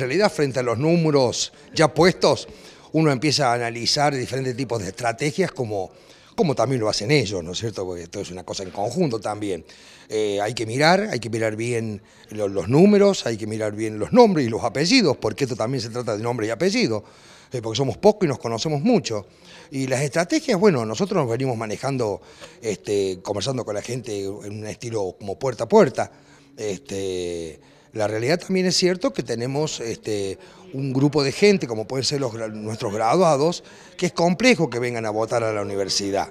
realidad, frente a los números ya puestos, uno empieza a analizar diferentes tipos de estrategias como, como también lo hacen ellos, ¿no es cierto? Porque esto es una cosa en conjunto también. Eh, hay que mirar, hay que mirar bien los, números, hay que mirar bien los nombres y los apellidos, porque esto también se trata de nombre y apellido, eh, porque somos pocos y nos conocemos mucho. Y las estrategias, bueno, nosotros nos venimos manejando, este, conversando con la gente en un estilo como puerta a puerta. Este, la realidad también es cierto que tenemos este, un grupo de gente, como pueden ser los, nuestros graduados, que es complejo que vengan a votar a la universidad.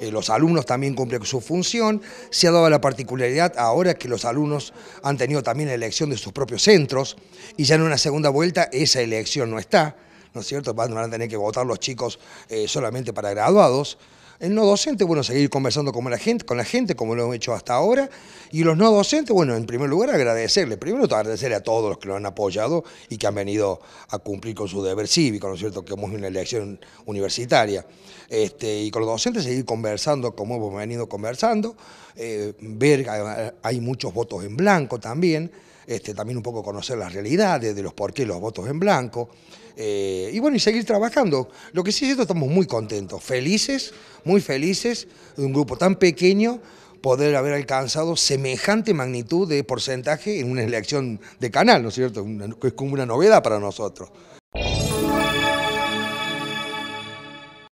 Eh, los alumnos también cumplen su función, se ha dado la particularidad ahora que los alumnos han tenido también la elección de sus propios centros y ya en una segunda vuelta esa elección no está, ¿no es cierto? Van a tener que votar los chicos eh, solamente para graduados. El no docente, bueno, seguir conversando con la gente, con la gente como lo hemos hecho hasta ahora. Y los no docentes, bueno, en primer lugar agradecerle, primero agradecerle a todos los que lo han apoyado y que han venido a cumplir con su deber cívico, ¿no es cierto?, que hemos una elección universitaria. Este, y con los docentes seguir conversando como hemos venido conversando, eh, ver ver, hay muchos votos en blanco también. Este, también un poco conocer las realidades de los por qué los votos en blanco, eh, y bueno, y seguir trabajando. Lo que sí es cierto, estamos muy contentos, felices, muy felices de un grupo tan pequeño poder haber alcanzado semejante magnitud de porcentaje en una elección de canal, ¿no es cierto? es como una novedad para nosotros.